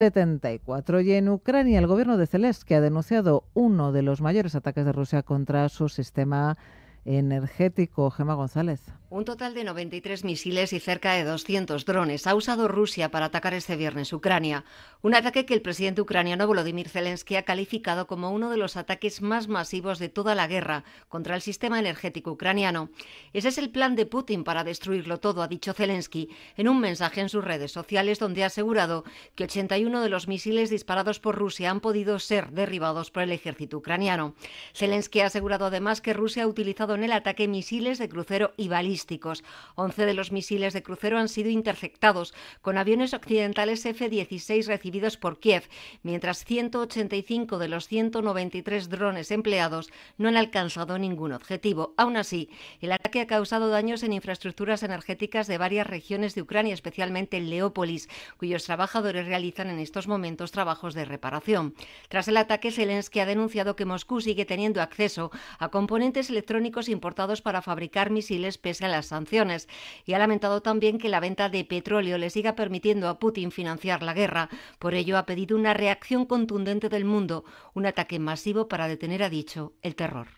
74. Y en Ucrania, el gobierno de Zelensky ha denunciado uno de los mayores ataques de Rusia contra su sistema energético. Gemma González. Un total de 93 misiles y cerca de 200 drones ha usado Rusia para atacar este viernes Ucrania, un ataque que el presidente ucraniano Volodymyr Zelensky ha calificado como uno de los ataques más masivos de toda la guerra contra el sistema energético ucraniano. Ese es el plan de Putin para destruirlo todo, ha dicho Zelensky en un mensaje en sus redes sociales donde ha asegurado que 81 de los misiles disparados por Rusia han podido ser derribados por el ejército ucraniano. Zelensky ha asegurado además que Rusia ha utilizado en el ataque misiles de crucero y balísticos. 11 de los misiles de crucero han sido interceptados con aviones occidentales F-16 recibidos por Kiev, mientras 185 de los 193 drones empleados no han alcanzado ningún objetivo. Aún así, el ataque ha causado daños en infraestructuras energéticas de varias regiones de Ucrania, especialmente en Leópolis, cuyos trabajadores realizan en estos momentos trabajos de reparación. Tras el ataque, Zelensky ha denunciado que Moscú sigue teniendo acceso a componentes electrónicos importados para fabricar misiles pese las sanciones y ha lamentado también que la venta de petróleo le siga permitiendo a Putin financiar la guerra. Por ello ha pedido una reacción contundente del mundo, un ataque masivo para detener, a dicho, el terror.